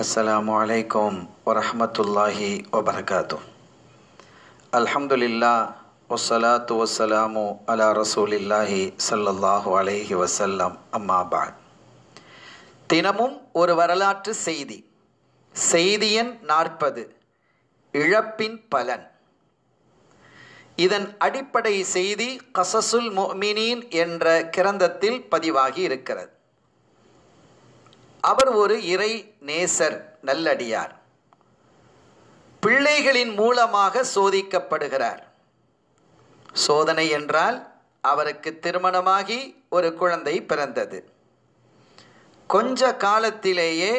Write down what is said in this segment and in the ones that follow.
அஸ்ஸலாமு அலைக்கும் வரஹமத்துல்லாஹி வபரகாத்து அல்ஹம்துலில்லா ஒசலாத்து வசலாமு அலா ரசூலில்லாஹி சல்லல்லாஹு அலைஹி வசல்லம் அம்மாபாத் தினமும் ஒரு வரலாற்று செய்தி செய்தி நாற்பது இழப்பின் பலன் இதன் அடிப்படை செய்தி கசசுல் மொமினின் என்ற கிரந்தத்தில் பதிவாகி இருக்கிறது அவர் ஒரு இறை நேசர் நல்லடியார் பிள்ளைகளின் மூலமாக சோதிக்கப்படுகிறார் சோதனை என்றால் அவருக்கு திருமணமாகி ஒரு குழந்தை பிறந்தது கொஞ்ச காலத்திலேயே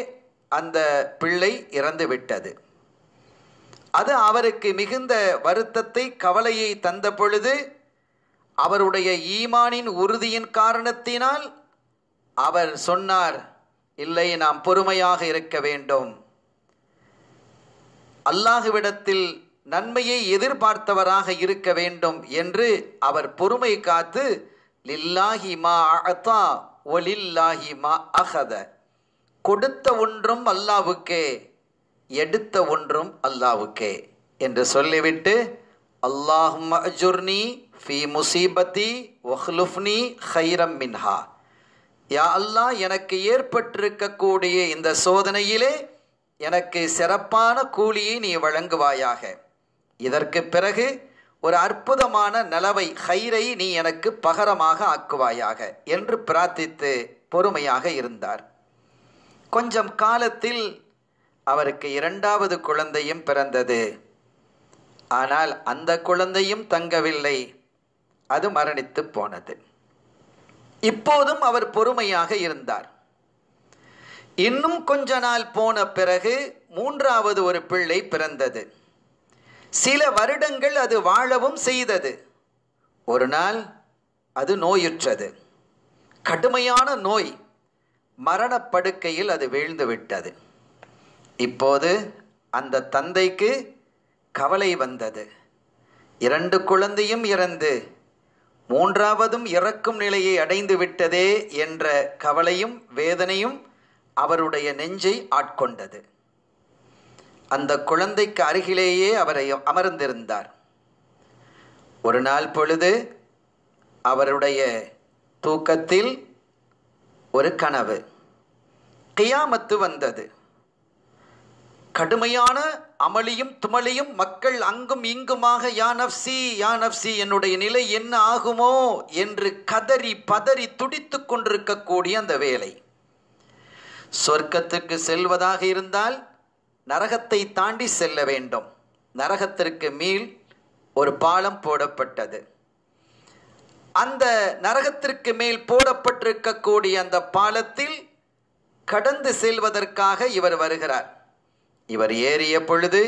அந்த பிள்ளை இறந்துவிட்டது அது அவருக்கு மிகுந்த வருத்தத்தை கவலையை தந்த பொழுது அவருடைய ஈமானின் உறுதியின் காரணத்தினால் அவர் சொன்னார் இல்லை நாம் பொறுமையாக இருக்க வேண்டும் அல்லாஹுவிடத்தில் நன்மையை எதிர்பார்த்தவராக இருக்க வேண்டும் என்று அவர் பொறுமை காத்து லில்லாஹி மா அத்தா ஒலில்லாஹி மா அகத கொடுத்த ஒன்றும் அல்லாவுக்கே எடுத்த ஒன்றும் அல்லாவுக்கே என்று சொல்லிவிட்டு அல்லாஹு அஜுர்னி ஃபி முசீபத்தி ஒஹ்லுஃப்னி ஹைரம் மின்ஹா யா அல்லா எனக்கு ஏற்பட்டிருக்கக்கூடிய இந்த சோதனையிலே எனக்கு சிறப்பான கூலியை நீ வழங்குவாயாக இதற்கு பிறகு ஒரு அற்புதமான நலவை ஹைரை நீ எனக்கு பகரமாக ஆக்குவாயாக என்று பிரார்த்தித்து பொறுமையாக இருந்தார் கொஞ்சம் காலத்தில் அவருக்கு இரண்டாவது குழந்தையும் பிறந்தது ஆனால் அந்த குழந்தையும் தங்கவில்லை அது மரணித்து போனது இப்போதும் அவர் பொறுமையாக இருந்தார் இன்னும் கொஞ்ச நாள் போன பிறகு மூன்றாவது ஒரு பிள்ளை பிறந்தது சில வருடங்கள் அது வாழவும் செய்தது ஒரு நாள் அது நோயுற்றது கடுமையான நோய் மரணப்படுக்கையில் அது வீழ்ந்து விட்டது இப்போது அந்த தந்தைக்கு கவலை வந்தது இரண்டு குழந்தையும் இறந்து மூன்றாவதும் இறக்கும் நிலையை அடைந்து விட்டதே என்ற கவலையும் வேதனையும் அவருடைய நெஞ்சை ஆட்கொண்டது அந்த குழந்தைக்கு அருகிலேயே அவரை அமர்ந்திருந்தார் ஒரு நாள் பொழுது அவருடைய தூக்கத்தில் ஒரு கனவு கியாமத்து வந்தது கடுமையான அமளியும் துமளியும் மக்கள் அங்கும் இங்குமாக யா நப்சி யா என்னுடைய நிலை என்ன ஆகுமோ என்று கதறி பதறி துடித்து கொண்டிருக்கக்கூடிய அந்த வேலை சொர்க்கத்துக்கு செல்வதாக இருந்தால் நரகத்தை தாண்டி செல்ல வேண்டும் நரகத்திற்கு மீள் ஒரு பாலம் போடப்பட்டது அந்த நரகத்திற்கு மேல் போடப்பட்டிருக்கக்கூடிய அந்த பாலத்தில் கடந்து செல்வதற்காக இவர் வருகிறார் இவர் ஏறிய பொழுது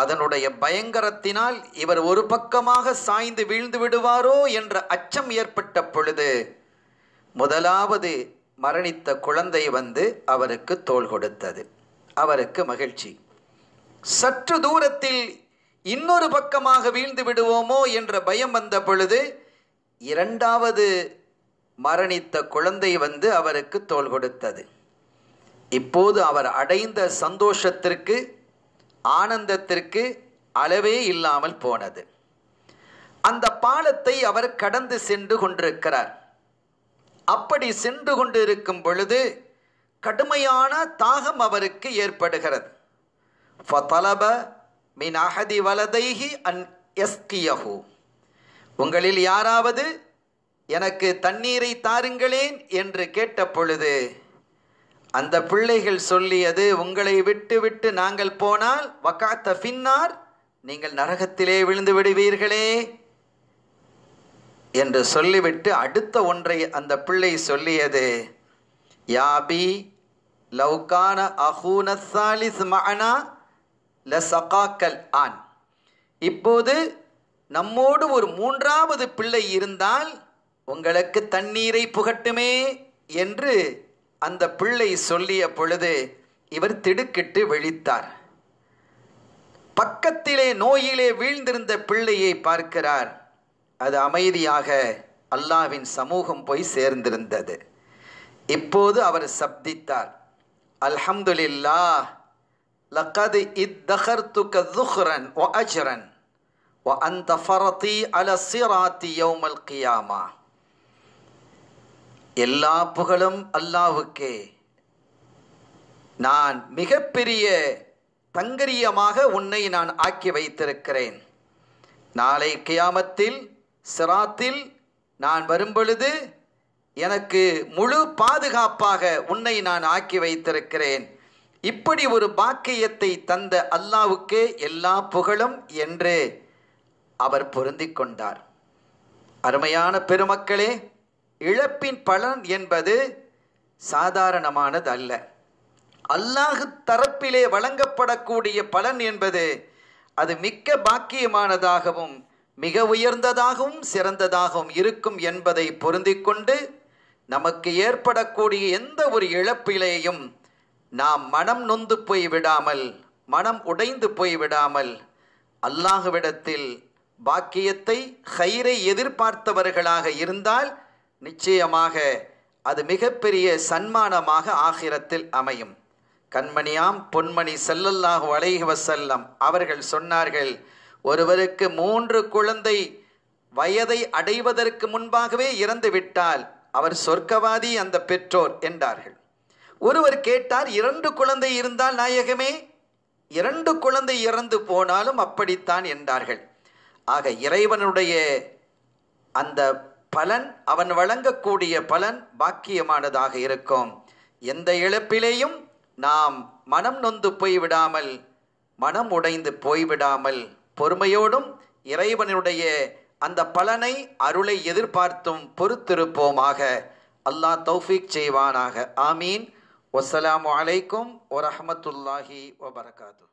அதனுடைய பயங்கரத்தினால் இவர் ஒரு பக்கமாக சாய்ந்து வீழ்ந்து விடுவாரோ என்ற அச்சம் ஏற்பட்ட பொழுது முதலாவது மரணித்த குழந்தை வந்து அவருக்கு தோல் கொடுத்தது அவருக்கு மகிழ்ச்சி சற்று தூரத்தில் இன்னொரு பக்கமாக வீழ்ந்து விடுவோமோ என்ற பயம் வந்த பொழுது இரண்டாவது மரணித்த குழந்தை வந்து அவருக்கு தோல் கொடுத்தது இப்போது அவர் அடைந்த சந்தோஷத்திற்கு ஆனந்தத்திற்கு அளவே இல்லாமல் போனது அந்த பாலத்தை அவர் கடந்து சென்று கொண்டிருக்கிறார் அப்படி சென்று கொண்டிருக்கும் பொழுது கடுமையான தாகம் அவருக்கு ஏற்படுகிறது ஃபதலப மின் அகதி வலதைஹி அன் எஸ்கியஹூ உங்களில் யாராவது எனக்கு தண்ணீரை தாருங்களேன் என்று கேட்ட பொழுது அந்த பிள்ளைகள் சொல்லியது உங்களை விட்டு விட்டு நாங்கள் போனால் வக்காத்த பின்னார் நீங்கள் நரகத்திலே விழுந்து விடுவீர்களே என்று சொல்லிவிட்டு அடுத்த ஒன்றை அந்த பிள்ளை சொல்லியது யாபி லவுகான அஹூன மகனா ல சகாக்கல் ஆன் இப்போது நம்மோடு ஒரு மூன்றாவது பிள்ளை இருந்தால் உங்களுக்கு தண்ணீரை புகட்டுமே என்று அந்த பிள்ளை சொல்லிய பொழுது இவர் திடுக்கிட்டு விழித்தார் பக்கத்திலே நோயிலே வீழ்ந்திருந்த பிள்ளையை பார்க்கிறார் அது அமைதியாக அல்லாவின் சமூகம் போய் சேர்ந்திருந்தது இப்போது அவர் சப்தித்தார் அல்ஹம்துலில்லா லக்கது இத்தகர்த்துக்க துஹ்ரன் ஒ அஜ்ரன் ஒ அந்த ஃபரதி அல சிராத்தி கியாமா எல்லா புகழும் அல்லாவுக்கே நான் மிகப்பெரிய தங்கரியமாக உன்னை நான் ஆக்கி வைத்திருக்கிறேன் நாளை கியாமத்தில் சிராத்தில் நான் வரும்பொழுது எனக்கு முழு பாதுகாப்பாக உன்னை நான் ஆக்கி வைத்திருக்கிறேன் இப்படி ஒரு பாக்கியத்தை தந்த அல்லாவுக்கே எல்லா புகழும் என்று அவர் பொருந்திக் கொண்டார் அருமையான பெருமக்களே இழப்பின் பலன் என்பது சாதாரணமானது அல்ல அல்லாஹு தரப்பிலே வழங்கப்படக்கூடிய பலன் என்பது அது மிக்க பாக்கியமானதாகவும் மிக உயர்ந்ததாகவும் சிறந்ததாகவும் இருக்கும் என்பதை பொருந்திக் கொண்டு நமக்கு ஏற்படக்கூடிய எந்த ஒரு இழப்பிலேயும் நாம் மனம் நொந்து போய்விடாமல் மனம் உடைந்து போய்விடாமல் அல்லாஹுவிடத்தில் பாக்கியத்தை ஹைரை எதிர்பார்த்தவர்களாக இருந்தால் நிச்சயமாக அது மிகப்பெரிய சன்மானமாக ஆகிரத்தில் அமையும் கண்மணியாம் பொன்மணி செல்லல்லாக வளைகுவ செல்லம் அவர்கள் சொன்னார்கள் ஒருவருக்கு மூன்று குழந்தை வயதை அடைவதற்கு முன்பாகவே இறந்துவிட்டால் அவர் சொர்க்கவாதி அந்த பெற்றோர் என்றார்கள் ஒருவர் கேட்டார் இரண்டு குழந்தை இருந்தால் நாயகமே இரண்டு குழந்தை இறந்து போனாலும் அப்படித்தான் என்றார்கள் ஆக இறைவனுடைய அந்த பலன் அவன் வழங்கக்கூடிய பலன் பாக்கியமானதாக இருக்கும் எந்த இழப்பிலேயும் நாம் மனம் நொந்து போய்விடாமல் மனம் உடைந்து போய்விடாமல் பொறுமையோடும் இறைவனுடைய அந்த பலனை அருளை எதிர்பார்த்தும் பொறுத்திருப்போமாக அல்லாஹ் தௌஃபீக் செய்வானாக ஆமீன் வசலாம் வலைக்கும் வரமத்துல்லாஹி வபரகாத்து